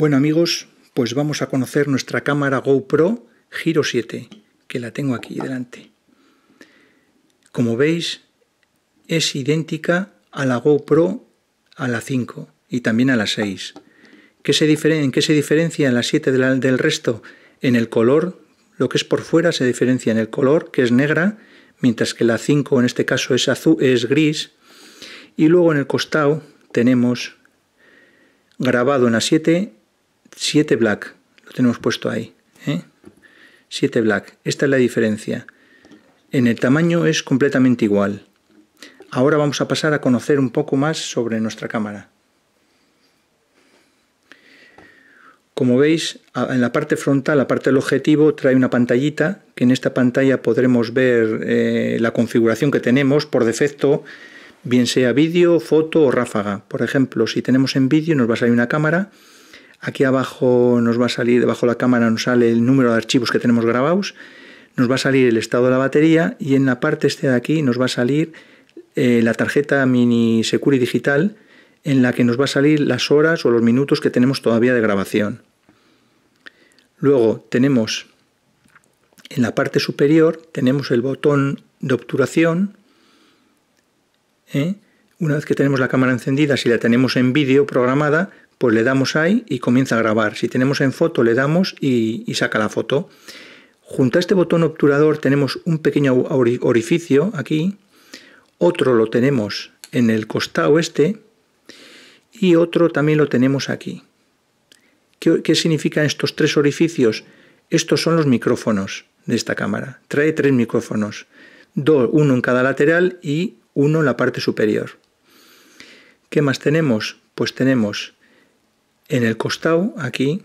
Bueno amigos, pues vamos a conocer nuestra cámara GoPro Giro 7, que la tengo aquí delante. Como veis, es idéntica a la GoPro a la 5 y también a la 6. ¿Qué se ¿En qué se diferencia la 7 del resto? En el color, lo que es por fuera se diferencia en el color, que es negra, mientras que la 5 en este caso es, azul, es gris. Y luego en el costado tenemos grabado en la 7 7 black, lo tenemos puesto ahí, 7 ¿eh? black, esta es la diferencia. En el tamaño es completamente igual. Ahora vamos a pasar a conocer un poco más sobre nuestra cámara. Como veis, en la parte frontal, la parte del objetivo, trae una pantallita, que en esta pantalla podremos ver eh, la configuración que tenemos por defecto, bien sea vídeo, foto o ráfaga. Por ejemplo, si tenemos en vídeo nos va a salir una cámara, Aquí abajo nos va a salir, debajo de la cámara nos sale el número de archivos que tenemos grabados, nos va a salir el estado de la batería y en la parte este de aquí nos va a salir eh, la tarjeta mini Securi digital en la que nos va a salir las horas o los minutos que tenemos todavía de grabación. Luego tenemos en la parte superior tenemos el botón de obturación. ¿eh? Una vez que tenemos la cámara encendida, si la tenemos en vídeo programada, pues le damos ahí y comienza a grabar. Si tenemos en foto, le damos y, saca la foto. Junto a este botón obturador tenemos un pequeño orificio aquí, otro lo tenemos en el costado este y otro también lo tenemos aquí. ¿Qué, significan estos tres orificios? Estos son los micrófonos de esta cámara. Trae tres micrófonos, dos, uno en cada lateral y uno en la parte superior. ¿Qué más tenemos? Pues tenemos en el costado, aquí,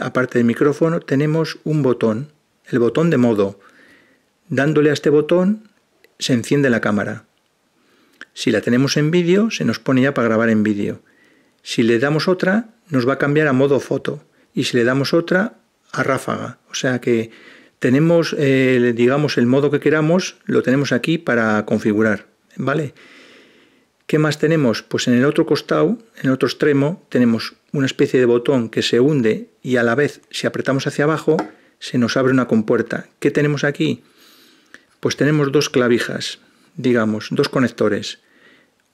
aparte del micrófono, tenemos un botón, el botón de modo. Dándole a este botón se enciende la cámara. Si la tenemos en vídeo, se nos pone ya para grabar en vídeo. Si le damos otra, nos va a cambiar a modo foto. Y si le damos otra, a ráfaga. O sea que tenemos, eh, digamos, el modo que queramos, lo tenemos aquí para configurar. ¿Vale? ¿Qué más tenemos? Pues en el otro costado, en el otro extremo, tenemos una especie de botón que se hunde y a la vez si apretamos hacia abajo se nos abre una compuerta. ¿Qué tenemos aquí? Pues tenemos dos clavijas, digamos, dos conectores.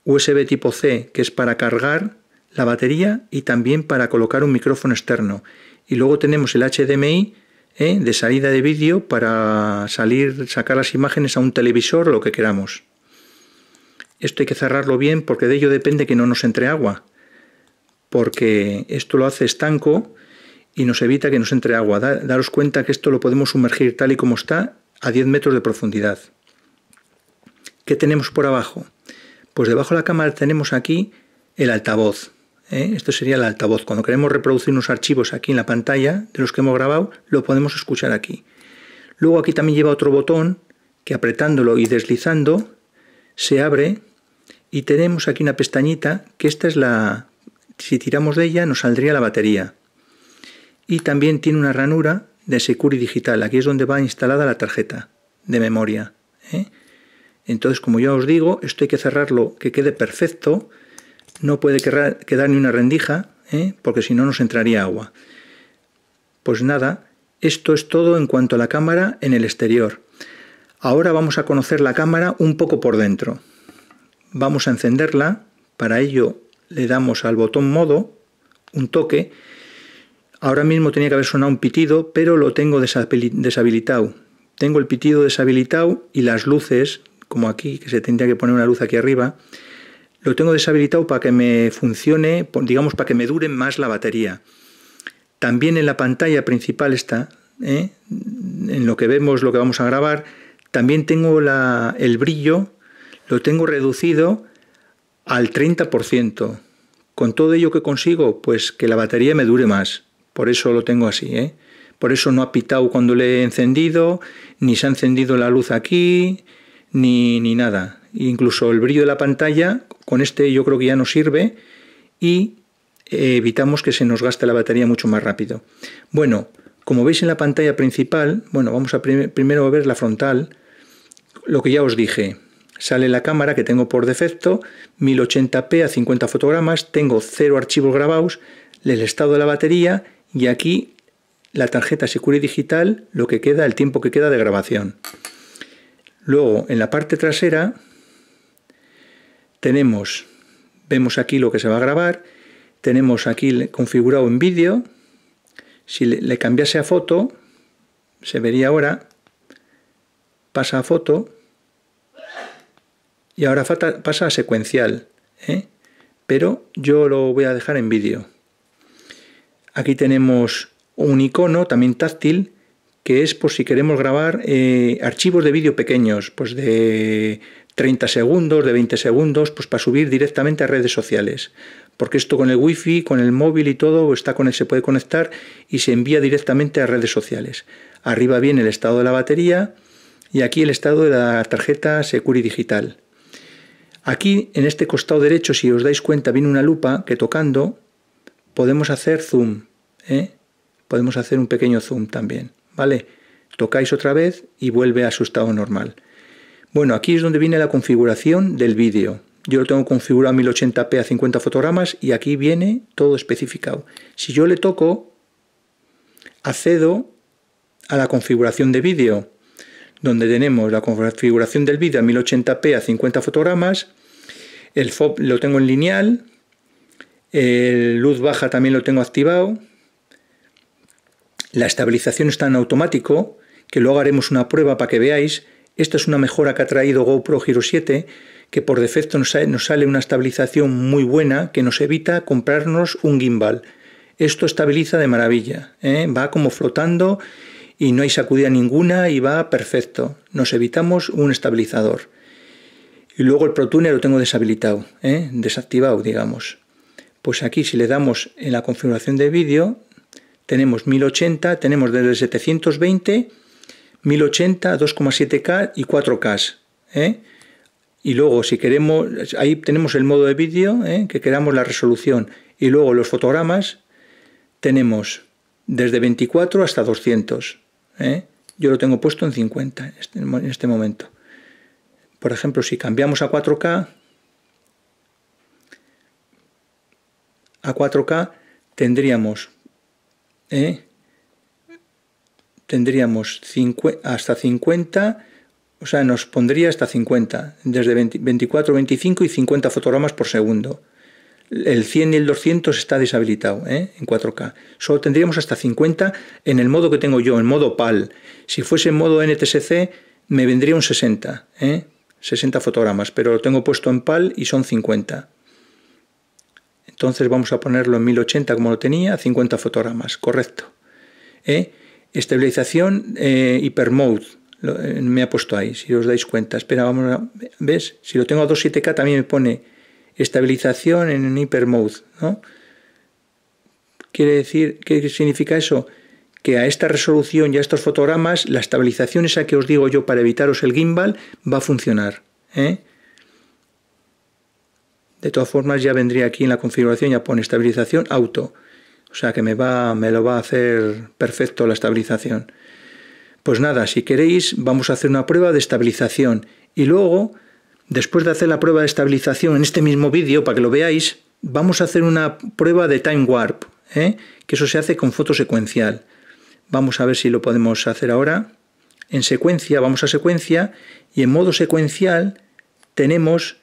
USB tipo C, que es para cargar la batería y también para colocar un micrófono externo. Y luego tenemos el HDMI eh, de salida de vídeo para salir, sacar las imágenes a un televisor, lo que queramos. Esto hay que cerrarlo bien porque de ello depende que no nos entre agua, porque esto lo hace estanco y nos evita que nos entre agua. daros cuenta que esto lo podemos sumergir tal y como está a 10 metros de profundidad. ¿Qué tenemos por abajo? Pues debajo de la cámara tenemos aquí el altavoz. ¿eh? Esto sería el altavoz. Cuando queremos reproducir unos archivos aquí en la pantalla de los que hemos grabado, lo podemos escuchar aquí. Luego aquí también lleva otro botón que apretándolo y deslizando se abre y tenemos aquí una pestañita que esta es la... si tiramos de ella nos saldría la batería. Y también tiene una ranura de security Digital, aquí es donde va instalada la tarjeta de memoria. ¿eh? Entonces, como ya os digo, esto hay que cerrarlo que quede perfecto, no puede quedar ni una rendija, ¿eh? porque si no nos entraría agua. Pues nada, esto es todo en cuanto a la cámara en el exterior. Ahora vamos a conocer la cámara un poco por dentro. Vamos a encenderla, para ello le damos al botón modo, un toque. Ahora mismo tenía que haber sonado un pitido, pero lo tengo deshabilitado. Tengo el pitido deshabilitado y las luces, como aquí, que se tendría que poner una luz aquí arriba, lo tengo deshabilitado para que me funcione, digamos, para que me dure más la batería. También en la pantalla principal está, ¿eh? en lo que vemos, lo que vamos a grabar, también tengo la, el brillo lo tengo reducido al 30%. Con todo ello que consigo, pues que la batería me dure más. Por eso lo tengo así, ¿eh? Por eso no ha pitado cuando le he encendido, ni se ha encendido la luz aquí, ni, nada. Incluso el brillo de la pantalla, con este yo creo que ya no sirve y evitamos que se nos gaste la batería mucho más rápido. Bueno, como veis en la pantalla principal, bueno, vamos a primero a ver la frontal, lo que ya os dije, sale la cámara que tengo por defecto, 1080p a 50 fotogramas, tengo cero archivos grabados, el estado de la batería y aquí la tarjeta Secure Digital, lo que queda, el tiempo que queda de grabación. Luego, en la parte trasera, tenemos, vemos aquí lo que se va a grabar, tenemos aquí configurado en vídeo, si le cambiase a foto, se vería ahora, pasa a foto, y ahora pasa a secuencial, ¿eh? pero yo lo voy a dejar en vídeo. Aquí tenemos un icono también táctil que es por si queremos grabar eh, archivos de vídeo pequeños, pues de 30 segundos, de 20 segundos, pues para subir directamente a redes sociales. Porque esto con el wifi, con el móvil y todo pues está con se puede conectar y se envía directamente a redes sociales. Arriba viene el estado de la batería y aquí el estado de la tarjeta Securi Digital. Aquí, en este costado derecho, si os dais cuenta, viene una lupa que tocando podemos hacer zoom. ¿eh? Podemos hacer un pequeño zoom también. ¿Vale? Tocáis otra vez y vuelve a su estado normal. Bueno, aquí es donde viene la configuración del vídeo. Yo lo tengo configurado a 1080p a 50 fotogramas y aquí viene todo especificado. Si yo le toco, accedo a la configuración de vídeo donde tenemos la configuración del vídeo a 1080p a 50 fotogramas, el FOB lo tengo en lineal, el luz baja también lo tengo activado, la estabilización está en automático, que luego haremos una prueba para que veáis, esto es una mejora que ha traído GoPro Giro 7, que por defecto nos sale una estabilización muy buena que nos evita comprarnos un gimbal. Esto estabiliza de maravilla, ¿eh? va como flotando y no hay sacudida ninguna y va perfecto. Nos evitamos un estabilizador. Y luego el protune lo tengo deshabilitado, ¿eh? desactivado, digamos. Pues aquí si le damos en la configuración de vídeo, tenemos 1080, tenemos desde 720, 1080, 2,7K y 4K. ¿eh? Y luego si queremos, ahí tenemos el modo de vídeo, ¿eh? que queramos la resolución. Y luego los fotogramas tenemos desde 24 hasta 200. ¿eh? yo lo tengo puesto en 50 este en este momento. Por ejemplo, si cambiamos a 4K, a 4K tendríamos, ¿eh? tendríamos hasta 50, o sea, nos pondría hasta 50, desde 24, 25 y 50 fotogramas por segundo el 100 y el 200 está deshabilitado ¿eh? en 4K. Solo tendríamos hasta 50 en el modo que tengo yo, en modo PAL. Si fuese en modo NTSC, me vendría un 60, 60 ¿eh? fotogramas, pero lo tengo puesto en PAL y son 50. Entonces vamos a ponerlo en 1080 como lo tenía, 50 fotogramas, correcto. ¿Eh? Estabilización eh, hipermode, me ha puesto ahí, si os dais cuenta. Espera, vamos a... ¿Ves? Si lo tengo a 2.7K también me pone estabilización en hypermode. ¿no? Quiere decir, ¿qué significa eso? Que a esta resolución y a estos fotogramas, la estabilización esa que os digo yo para evitaros el gimbal va a funcionar. ¿eh? De todas formas, ya vendría aquí en la configuración, ya pone estabilización auto. O sea que me, va, me lo va a hacer perfecto la estabilización. Pues nada, si queréis, vamos a hacer una prueba de estabilización y luego Después de hacer la prueba de estabilización en este mismo vídeo, para que lo veáis, vamos a hacer una prueba de time warp, ¿eh? que eso se hace con foto secuencial. Vamos a ver si lo podemos hacer ahora. En secuencia, vamos a secuencia, y en modo secuencial tenemos,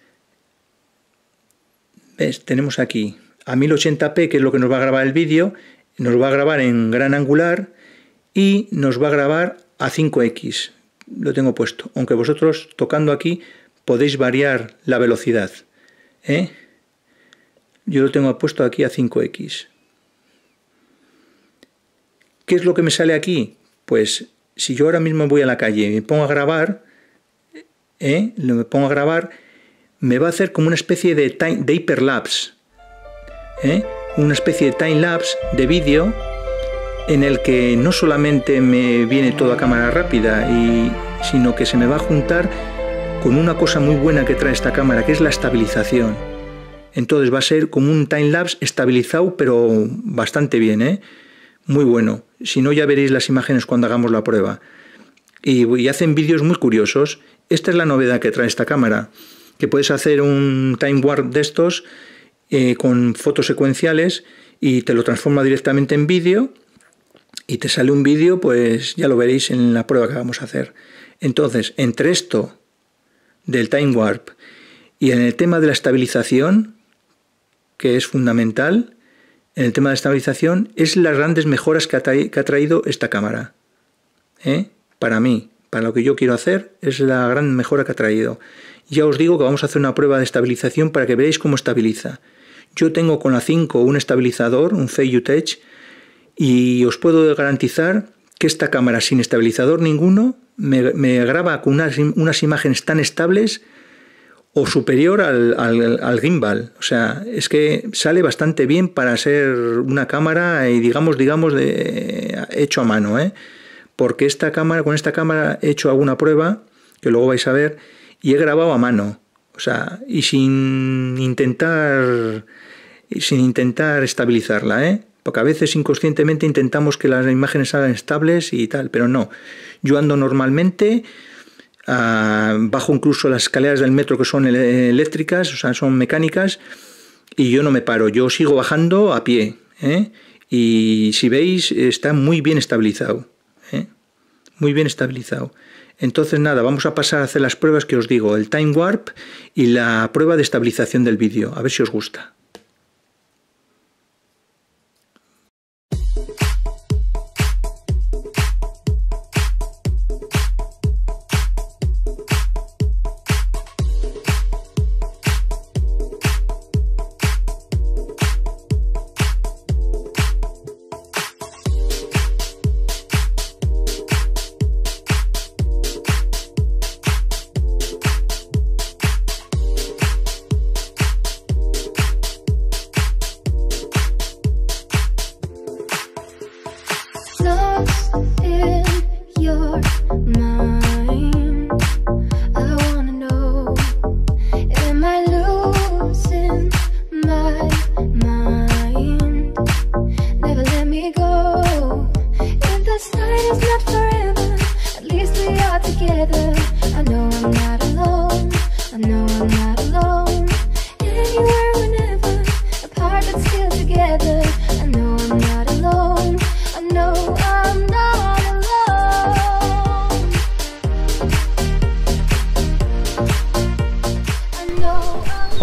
¿ves? tenemos aquí a 1080p, que es lo que nos va a grabar el vídeo, nos va a grabar en gran angular y nos va a grabar a 5x. Lo tengo puesto, aunque vosotros tocando aquí podéis variar la velocidad. ¿eh? Yo lo tengo puesto aquí a 5x. ¿Qué es lo que me sale aquí? Pues si yo ahora mismo voy a la calle y me pongo a grabar, ¿eh? me pongo a grabar, me va a hacer como una especie de, time, de hyperlapse, ¿eh? una especie de time lapse de vídeo en el que no solamente me viene todo a cámara rápida, y, sino que se me va a juntar con una cosa muy buena que trae esta cámara, que es la estabilización. Entonces va a ser como un time lapse estabilizado, pero bastante bien, ¿eh? Muy bueno. Si no, ya veréis las imágenes cuando hagamos la prueba. Y, hacen vídeos muy curiosos. Esta es la novedad que trae esta cámara, que puedes hacer un time warp de estos eh, con fotos secuenciales y te lo transforma directamente en vídeo y te sale un vídeo, pues ya lo veréis en la prueba que vamos a hacer. Entonces, entre esto del Time Warp. Y en el tema de la estabilización, que es fundamental, en el tema de estabilización, es las grandes mejoras que ha, traído esta cámara. ¿eh? Para mí, para lo que yo quiero hacer, es la gran mejora que ha traído. Ya os digo que vamos a hacer una prueba de estabilización para que veáis cómo estabiliza. Yo tengo con la 5 un estabilizador, un Tech, y os puedo garantizar que esta cámara sin estabilizador ninguno me, graba con unas, unas, imágenes tan estables o superior al, al, gimbal. O sea, es que sale bastante bien para ser una cámara, y digamos, digamos, de, hecho a mano, ¿eh? Porque esta cámara, con esta cámara he hecho alguna prueba, que luego vais a ver, y he grabado a mano. O sea, y sin intentar, sin intentar estabilizarla, ¿eh? Porque a veces inconscientemente intentamos que las imágenes salgan estables y tal, pero no. Yo ando normalmente ah, bajo incluso las escaleras del metro que son eléctricas, o sea, son mecánicas, y yo no me paro, yo sigo bajando a pie. ¿eh? Y si veis, está muy bien estabilizado. ¿eh? Muy bien estabilizado. Entonces nada, vamos a pasar a hacer las pruebas que os digo, el time warp y la prueba de estabilización del vídeo, a ver si os gusta.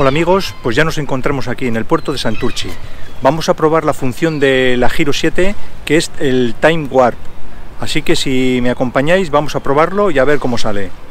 Hola amigos, pues ya nos encontramos aquí en el puerto de Santurchi. Vamos a probar la función de la Giro 7 que es el Time Warp. Así que si me acompañáis vamos a probarlo y a ver cómo sale.